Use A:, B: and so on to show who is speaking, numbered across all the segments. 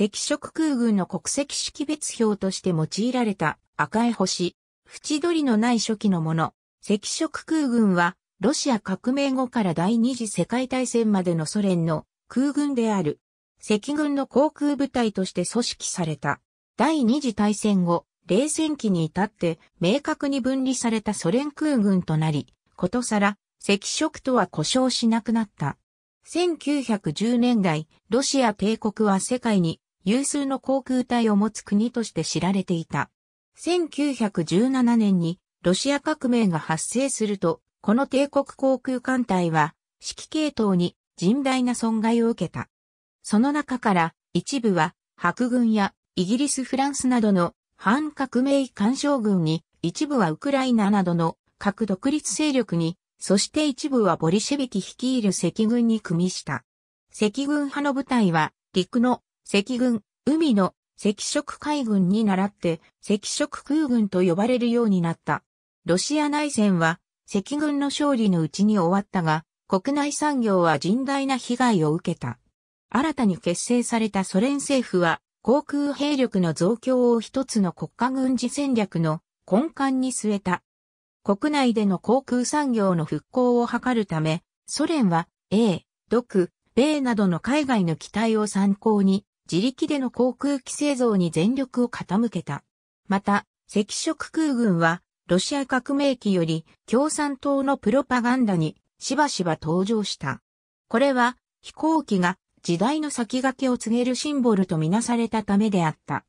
A: 赤色空軍の国籍識別表として用いられた赤い星、縁取りのない初期のもの。赤色空軍は、ロシア革命後から第二次世界大戦までのソ連の空軍である。赤軍の航空部隊として組織された。第二次大戦後、冷戦期に至って明確に分離されたソ連空軍となり、ことさら、赤色とは故障しなくなった。1910年代、ロシア帝国は世界に有数の航空隊を持つ国として知られていた。1917年にロシア革命が発生すると、この帝国航空艦隊は指揮系統に甚大な損害を受けた。その中から一部は白軍やイギリス・フランスなどの反革命干渉軍に、一部はウクライナなどの各独立勢力に、そして一部はボリシェビキ率いる赤軍に組みした。赤軍派の部隊は陸の赤軍、海の赤色海軍に倣って赤色空軍と呼ばれるようになった。ロシア内戦は赤軍の勝利のうちに終わったが、国内産業は甚大な被害を受けた。新たに結成されたソ連政府は、航空兵力の増強を一つの国家軍事戦略の根幹に据えた。国内での航空産業の復興を図るため、ソ連は A、ドク、米などの海外の機体を参考に、自力での航空機製造に全力を傾けた。また、赤色空軍は、ロシア革命期より共産党のプロパガンダにしばしば登場した。これは飛行機が時代の先駆けを告げるシンボルとみなされたためであった。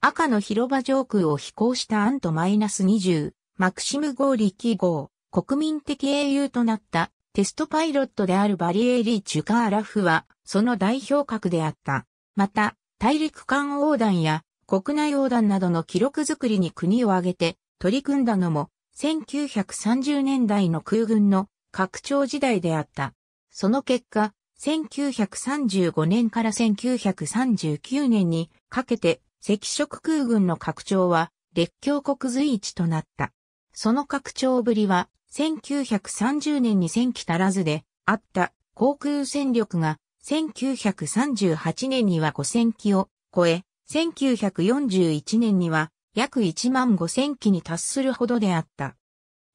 A: 赤の広場上空を飛行したアントマイナス20、マクシムゴーリキ号、国民的英雄となったテストパイロットであるバリエーリ・チュカーラフはその代表格であった。また、大陸間横断や国内横断などの記録作りに国を挙げて取り組んだのも1930年代の空軍の拡張時代であった。その結果、1935年から1939年にかけて赤色空軍の拡張は列強国随一となった。その拡張ぶりは1930年に戦期足らずであった航空戦力が1938年には5000機を超え、1941年には約1万5000機に達するほどであった。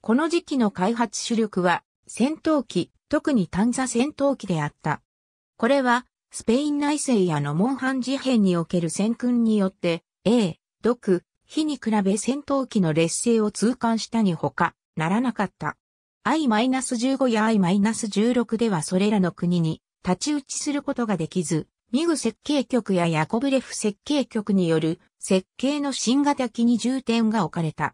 A: この時期の開発主力は戦闘機、特に単座戦闘機であった。これはスペイン内政やのモンハン事変における戦訓によって、A、毒、火に比べ戦闘機の劣勢を痛感したにほかならなかった。I-15 や I-16 ではそれらの国に立ち打ちすることができず、ミグ設計局やヤコブレフ設計局による設計の新型機に重点が置かれた。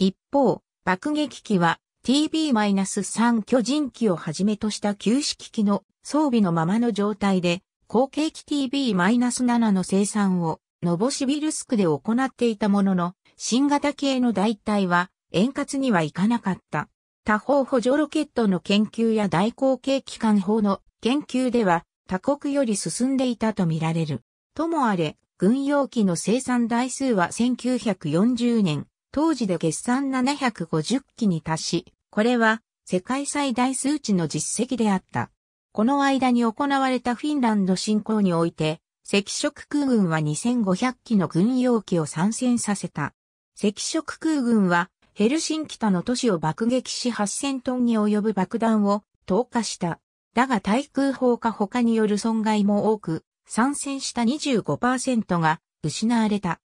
A: 一方、爆撃機は TB-3 巨人機をはじめとした旧式機の装備のままの状態で、後継機 TB-7 の生産をノボシビルスクで行っていたものの、新型系の代替は円滑にはいかなかった。他方補助ロケットの研究や大口径機関砲の研究では他国より進んでいたとみられる。ともあれ、軍用機の生産台数は1940年、当時で決算750機に達し、これは世界最大数値の実績であった。この間に行われたフィンランド侵攻において、赤色空軍は2500機の軍用機を参戦させた。赤色空軍はヘルシン北の都市を爆撃し8000トンに及ぶ爆弾を投下した。だが対空砲火他による損害も多く、参戦した25%が失われた。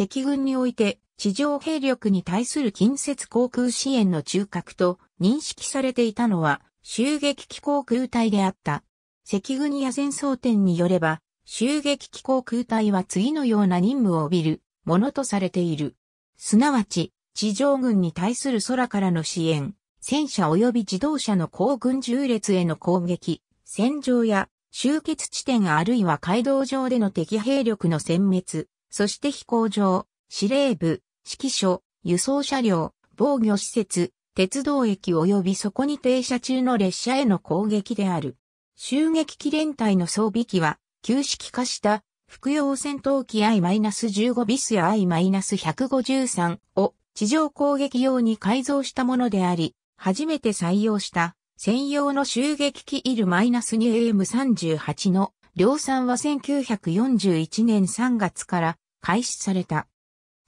A: 赤軍において地上兵力に対する近接航空支援の中核と認識されていたのは襲撃機航空隊であった。赤軍や戦争点によれば、襲撃機航空隊は次のような任務を帯びるものとされている。すなわち、地上軍に対する空からの支援、戦車及び自動車の行軍重列への攻撃、戦場や集結地点あるいは街道上での敵兵力の殲滅、そして飛行場、司令部、指揮所、輸送車両、防御施設、鉄道駅及びそこに停車中の列車への攻撃である。襲撃機連隊の装備機は、旧式化した、服用戦闘機 I-15 ビスや I-153 を地上攻撃用に改造したものであり、初めて採用した専用の襲撃機イル -2AM38 の量産は1941年3月から開始された。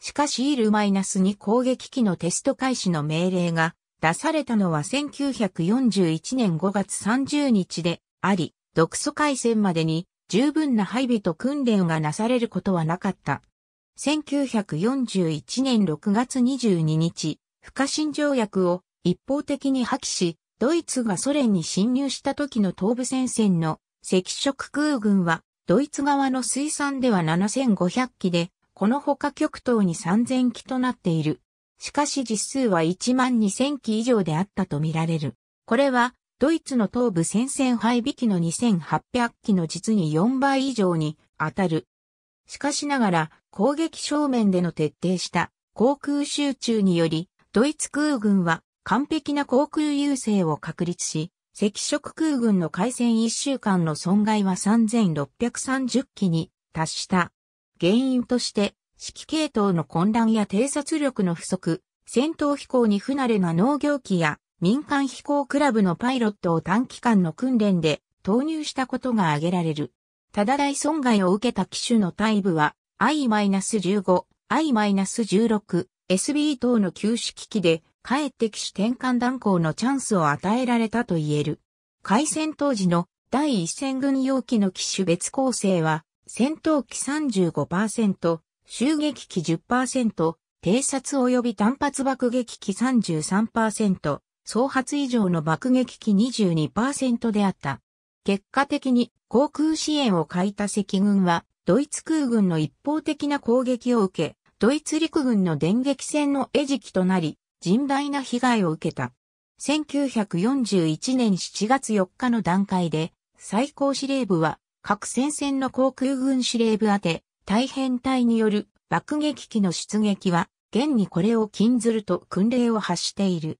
A: しかしイル -2 攻撃機のテスト開始の命令が出されたのは1941年5月30日であり、独ソ回戦までに十分な配備と訓練がなされることはなかった。1941年6月22日、不可侵条約を一方的に破棄し、ドイツがソ連に侵入した時の東部戦線の赤色空軍は、ドイツ側の水産では7500機で、この他極東に3000機となっている。しかし実数は1万2000機以上であったとみられる。これは、ドイツの東部戦線配備機の2800機の実に4倍以上に当たる。しかしながら、攻撃正面での徹底した航空集中により、ドイツ空軍は完璧な航空優勢を確立し、赤色空軍の海戦1週間の損害は3630機に達した。原因として、指揮系統の混乱や偵察力の不足、戦闘飛行に不慣れな農業機や民間飛行クラブのパイロットを短期間の訓練で投入したことが挙げられる。ただ大損害を受けた機種の大部は i-15、i-16、SB 等の旧式機器で、かえって機種転換断行のチャンスを与えられたと言える。開戦当時の第一戦軍用機の機種別構成は、戦闘機35%、襲撃機10%、偵察及び単発爆撃機33%、総発以上の爆撃機22%であった。結果的に航空支援を欠いた赤軍はドイツ空軍の一方的な攻撃を受け、ドイツ陸軍の電撃戦の餌食となり、甚大な被害を受けた。1941年7月4日の段階で、最高司令部は各戦線の航空軍司令部宛て、大変隊による爆撃機の出撃は、現にこれを禁ずると訓令を発している。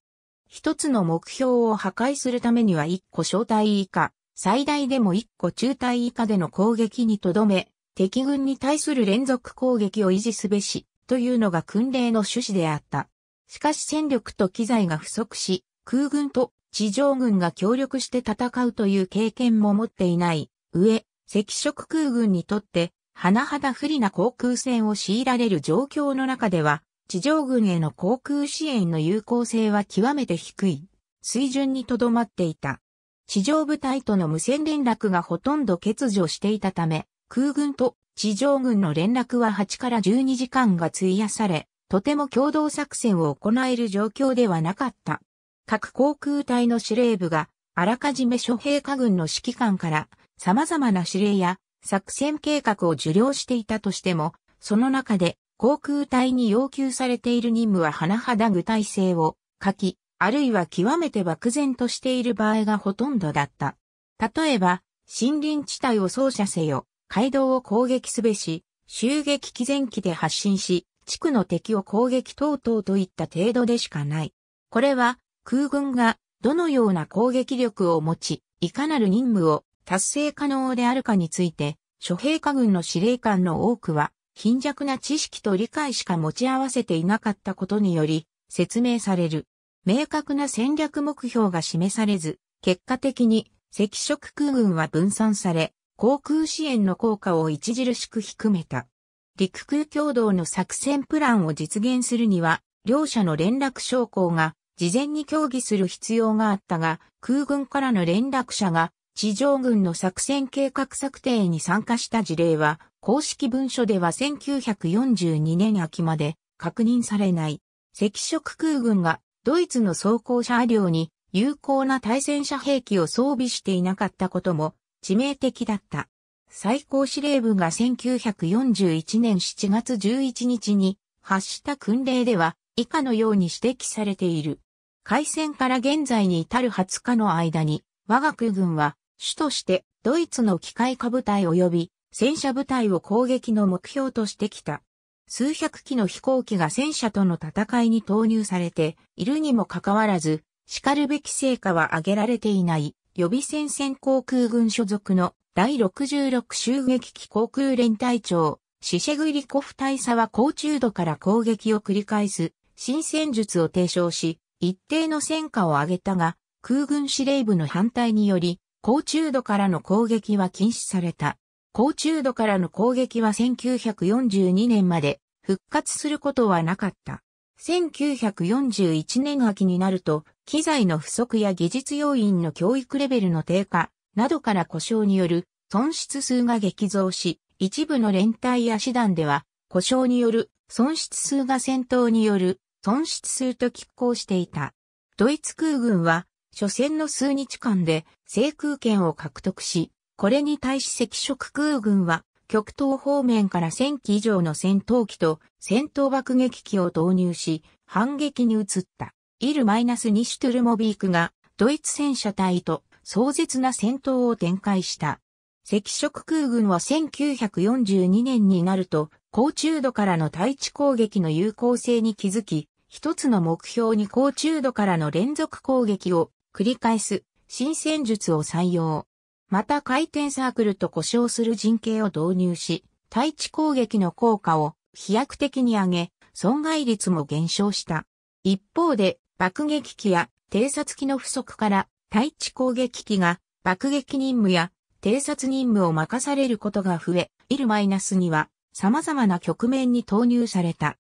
A: 一つの目標を破壊するためには1個小隊以下、最大でも1個中隊以下での攻撃にとどめ、敵軍に対する連続攻撃を維持すべし、というのが訓令の趣旨であった。しかし戦力と機材が不足し、空軍と地上軍が協力して戦うという経験も持っていない。上、赤色空軍にとって、甚だ不利な航空戦を強いられる状況の中では、地上軍への航空支援の有効性は極めて低い水準にとどまっていた。地上部隊との無線連絡がほとんど欠如していたため、空軍と地上軍の連絡は8から12時間が費やされ、とても共同作戦を行える状況ではなかった。各航空隊の司令部が、あらかじめ諸兵科軍の指揮官から様々な指令や作戦計画を受領していたとしても、その中で航空隊に要求されている任務は甚だ具体性を欠き、あるいは極めて漠然としている場合がほとんどだった。例えば、森林地帯を走者せよ、街道を攻撃すべし、襲撃機前機で発進し、地区の敵を攻撃等々といった程度でしかない。これは空軍がどのような攻撃力を持ち、いかなる任務を達成可能であるかについて、諸兵科軍の司令官の多くは、貧弱な知識と理解しか持ち合わせていなかったことにより、説明される。明確な戦略目標が示されず、結果的に赤色空軍は分散され、航空支援の効果を著しく低めた。陸空共同の作戦プランを実現するには、両者の連絡将校が事前に協議する必要があったが、空軍からの連絡者が地上軍の作戦計画策定に参加した事例は、公式文書では1942年秋まで確認されない。赤色空軍がドイツの装甲車両に有効な対戦車兵器を装備していなかったことも致命的だった。最高司令部が1941年7月11日に発した訓令では以下のように指摘されている。開戦から現在に至る20日の間に我が空軍は主としてドイツの機械化部隊及び戦車部隊を攻撃の目標としてきた。数百機の飛行機が戦車との戦いに投入されているにもかかわらず、しかるべき成果は上げられていない。予備戦線航空軍所属の第66襲撃機航空連隊長、シシェグリコフ大佐は高中度から攻撃を繰り返す新戦術を提唱し、一定の戦果を上げたが、空軍司令部の反対により、高中度からの攻撃は禁止された。高中度からの攻撃は1942年まで復活することはなかった。1941年秋になると機材の不足や技術要員の教育レベルの低下などから故障による損失数が激増し、一部の連帯や手段では故障による損失数が戦闘による損失数と拮抗していた。ドイツ空軍は初戦の数日間で制空権を獲得し、これに対し赤色空軍は極東方面から1000機以上の戦闘機と戦闘爆撃機を投入し、反撃に移った。イル・マイナス・ニシュトゥルモビークがドイツ戦車隊と壮絶な戦闘を展開した。赤色空軍は1942年になると、高中度からの対地攻撃の有効性に気づき、一つの目標に高中度からの連続攻撃を繰り返す新戦術を採用。また回転サークルと故障する陣形を導入し、対地攻撃の効果を飛躍的に上げ、損害率も減少した。一方で、爆撃機や偵察機の不足から対地攻撃機が爆撃任務や偵察任務を任されることが増え、イルマイナスには様々な局面に投入された。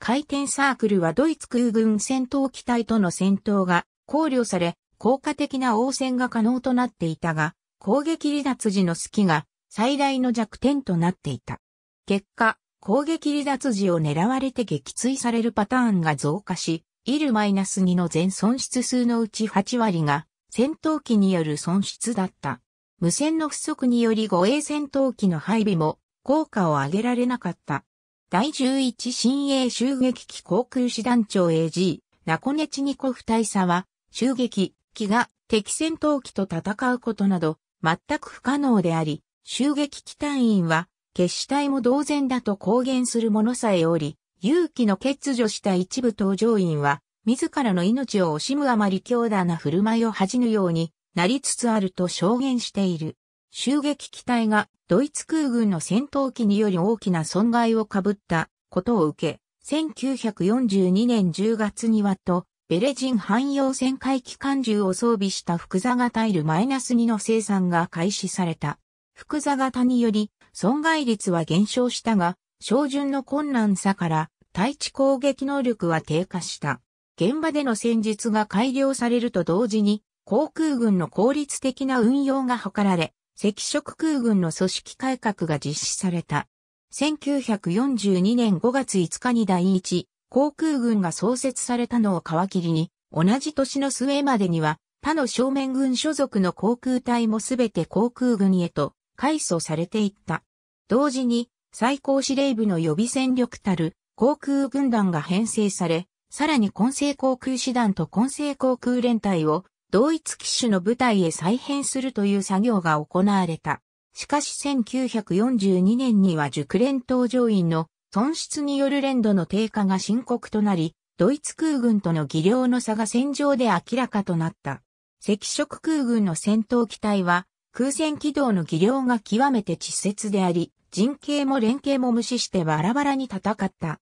A: 回転サークルはドイツ空軍戦闘機体との戦闘が考慮され、効果的な応戦が可能となっていたが、攻撃離脱時の隙が最大の弱点となっていた。結果、攻撃離脱時を狙われて撃墜されるパターンが増加し、イル -2 の全損失数のうち8割が戦闘機による損失だった。無線の不足により護衛戦闘機の配備も効果を上げられなかった。第11新鋭襲撃機航空師団長 AG、ナコネチニコフ大佐は、襲撃機が敵戦闘機と戦うことなど、全く不可能であり、襲撃機隊員は、決死隊も同然だと公言する者さえおり、勇気の欠如した一部搭乗員は、自らの命を惜しむあまり強大な振る舞いを恥じぬようになりつつあると証言している。襲撃機体がドイツ空軍の戦闘機により大きな損害を被ったことを受け、1942年10月にはと、ベレジン汎用戦海機関銃を装備した福座型イナス -2 の生産が開始された。福座型により損害率は減少したが、照準の困難さから対地攻撃能力は低下した。現場での戦術が改良されると同時に、航空軍の効率的な運用が図られ、赤色空軍の組織改革が実施された。1942年5月5日に第一航空軍が創設されたのを皮切りに、同じ年の末までには、他の正面軍所属の航空隊もすべて航空軍へと改装されていった。同時に、最高司令部の予備戦力たる航空軍団が編成され、さらに混成航空師団と混成航空連隊を同一機種の部隊へ再編するという作業が行われた。しかし1942年には熟練搭乗員の損失による練度の低下が深刻となり、ドイツ空軍との技量の差が戦場で明らかとなった。赤色空軍の戦闘機体は空戦軌道の技量が極めて稚拙であり、人形も連携も無視してバラバラに戦った。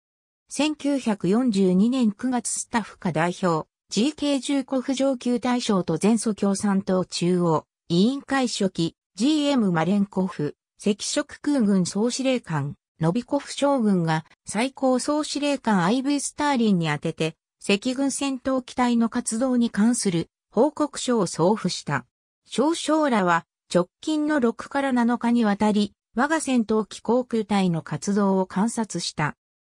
A: 1942年9月スタッフ課代表、GK 重国上級大将と前祖共産党中央、委員会書記、GM マレンコフ、赤色空軍総司令官、ノビコフ将軍が最高総司令官 IV スターリンに宛てて、赤軍戦闘機体の活動に関する報告書を送付した。少将らは直近の6から7日にわたり、我が戦闘機航空隊の活動を観察した。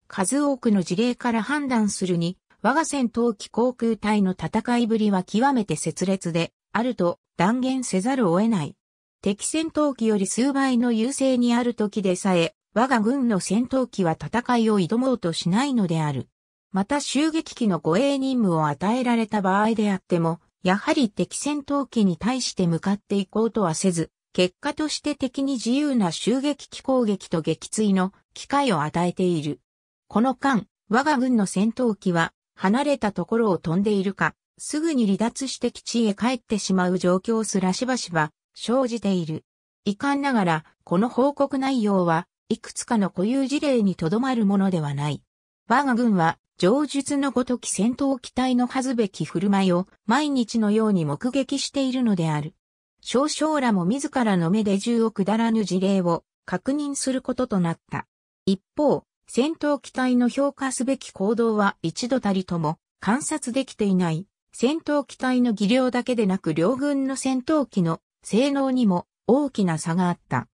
A: 数多くの事例から判断するに、我が戦闘機航空隊の戦いぶりは極めて切裂で、あると断言せざるを得ない。敵戦闘機より数倍の優勢にある時でさえ、我が軍の戦闘機は戦いを挑もうとしないのである。また襲撃機の護衛任務を与えられた場合であっても、やはり敵戦闘機に対して向かっていこうとはせず、結果として敵に自由な襲撃機攻撃と撃墜の機会を与えている。この間、我が軍の戦闘機は離れたところを飛んでいるか、すぐに離脱して基地へ帰ってしまう状況すらしばしば生じている。遺憾ながら、この報告内容はいくつかの固有事例にとどまるものではない。我が軍は、上述のごとき戦闘機体のはずべき振る舞いを毎日のように目撃しているのである。少々らも自らの目で銃をくだらぬ事例を確認することとなった。一方、戦闘機体の評価すべき行動は一度たりとも観察できていない。戦闘機体の技量だけでなく両軍の戦闘機の性能にも大きな差があった。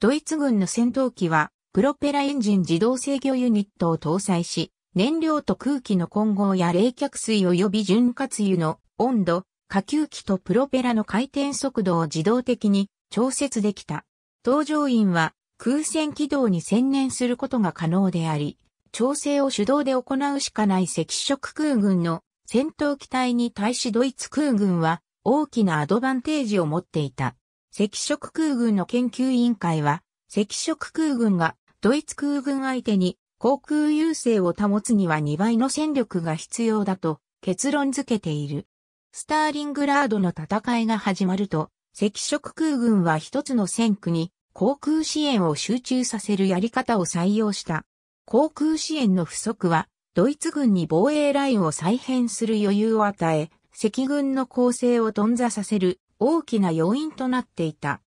A: ドイツ軍の戦闘機はプロペラエンジン自動制御ユニットを搭載し、燃料と空気の混合や冷却水及び潤滑油の温度、下級機とプロペラの回転速度を自動的に調節できた。搭乗員は空戦軌道に専念することが可能であり、調整を手動で行うしかない赤色空軍の戦闘機体に対しドイツ空軍は大きなアドバンテージを持っていた。赤色空軍の研究委員会は、赤色空軍がドイツ空軍相手に航空優勢を保つには2倍の戦力が必要だと結論付けている。スターリングラードの戦いが始まると、赤色空軍は一つの戦区に航空支援を集中させるやり方を採用した。航空支援の不足は、ドイツ軍に防衛ラインを再編する余裕を与え、赤軍の攻勢を頓挫させる大きな要因となっていた。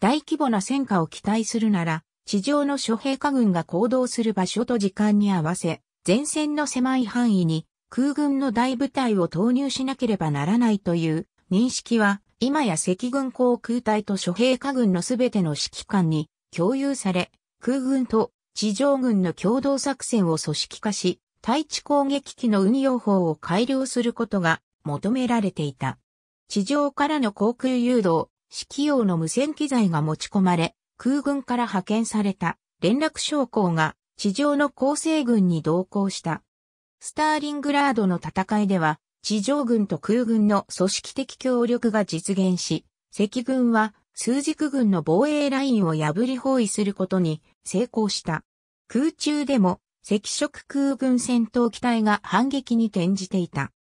A: 大規模な戦果を期待するなら、地上の諸兵科軍が行動する場所と時間に合わせ、前線の狭い範囲に空軍の大部隊を投入しなければならないという認識は今や赤軍航空隊と諸兵科軍のすべての指揮官に共有され、空軍と地上軍の共同作戦を組織化し、対地攻撃機の運用法を改良することが求められていた。地上からの航空誘導、指揮用の無線機材が持ち込まれ、空軍から派遣された連絡将校が地上の構成軍に同行した。スターリングラードの戦いでは地上軍と空軍の組織的協力が実現し、赤軍は数軸軍の防衛ラインを破り包囲することに成功した。空中でも赤色空軍戦闘機体が反撃に転じていた。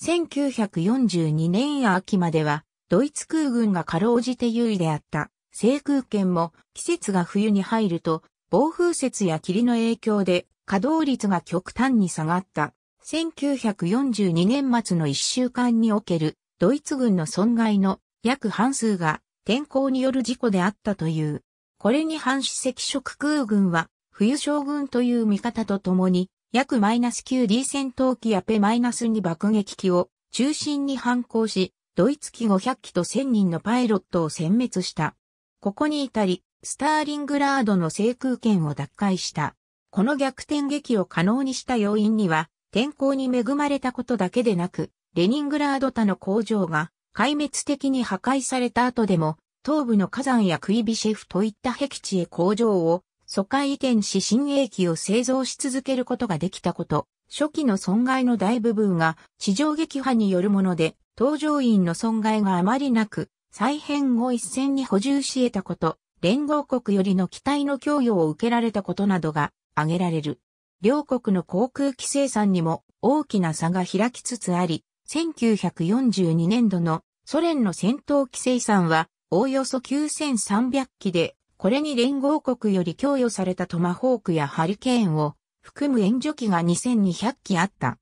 A: 1942年秋まではドイツ空軍がかろうじて優位であった制空権も季節が冬に入ると暴風雪や霧の影響で稼働率が極端に下がった。1942年末の1週間におけるドイツ軍の損害の約半数が天候による事故であったという。これに反主赤色空軍は冬将軍という見方とともに約マイナス -9D 戦闘機やペマイナス -2 爆撃機を中心に反抗し、ドイツ機500機と1000人のパイロットを殲滅した。ここに至り、スターリングラードの制空権を奪回した。この逆転劇を可能にした要因には、天候に恵まれたことだけでなく、レニングラード他の工場が壊滅的に破壊された後でも、東部の火山やクイビシェフといった僻地へ工場を疎開移転し新鋭機を製造し続けることができたこと、初期の損害の大部分が地上撃破によるもので、搭乗員の損害があまりなく、再編後一戦に補充し得たこと、連合国よりの機体の供与を受けられたことなどが挙げられる。両国の航空機生産にも大きな差が開きつつあり、1942年度のソ連の戦闘機生産はおおよそ9300機で、これに連合国より供与されたトマホークやハリケーンを含む援助機が2200機あった。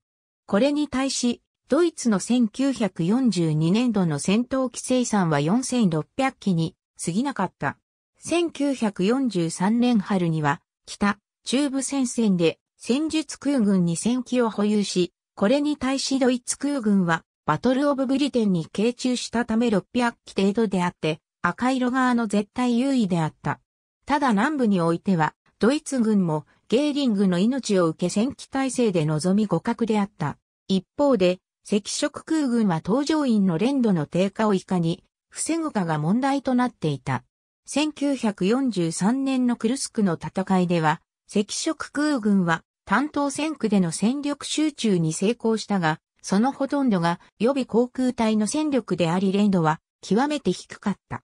A: これに対し、ドイツの1942年度の戦闘機生産は4600機に過ぎなかった。1943年春には北中部戦線で戦術空軍に戦機を保有し、これに対しドイツ空軍はバトルオブブリテンに傾注したため600機程度であって、赤色側の絶対優位であった。ただ南部においては、ドイツ軍もゲーリングの命を受け戦機体制で臨み互角であった。一方で、赤色空軍は搭乗員の連度の低下をいかに防ぐかが問題となっていた。1943年のクルスクの戦いでは、赤色空軍は担当戦区での戦力集中に成功したが、そのほとんどが予備航空隊の戦力でありレンドは極めて低かった。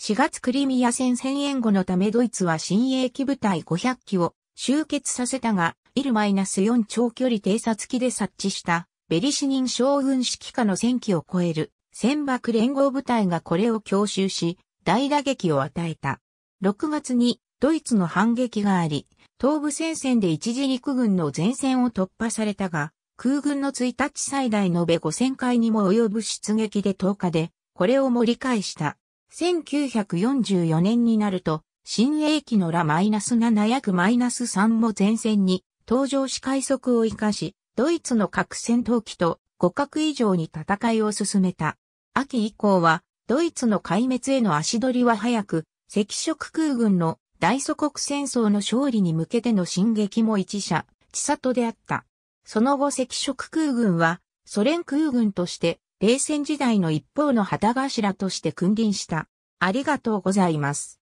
A: 4月クリミア戦戦援後のためドイツは新鋭機部隊500機を集結させたが、イル -4 長距離偵察機で察知したベリシニン将軍指揮下の1000機を超える戦爆連合部隊がこれを強襲し、大打撃を与えた。6月にドイツの反撃があり、東部戦線で一時陸軍の前線を突破されたが、空軍の1日最大延べ5000回にも及ぶ出撃で10日で、これを盛り返した。1944年になると、新鋭機のラマイナス7約マイナス3も前線に登場し快速を生かし、ドイツの核戦闘機と互角以上に戦いを進めた。秋以降は、ドイツの壊滅への足取りは早く、赤色空軍の大祖国戦争の勝利に向けての進撃も一社、千里であった。その後赤色空軍は、ソ連空軍として、冷戦時代の一方の旗頭として君臨した。ありがとうございます。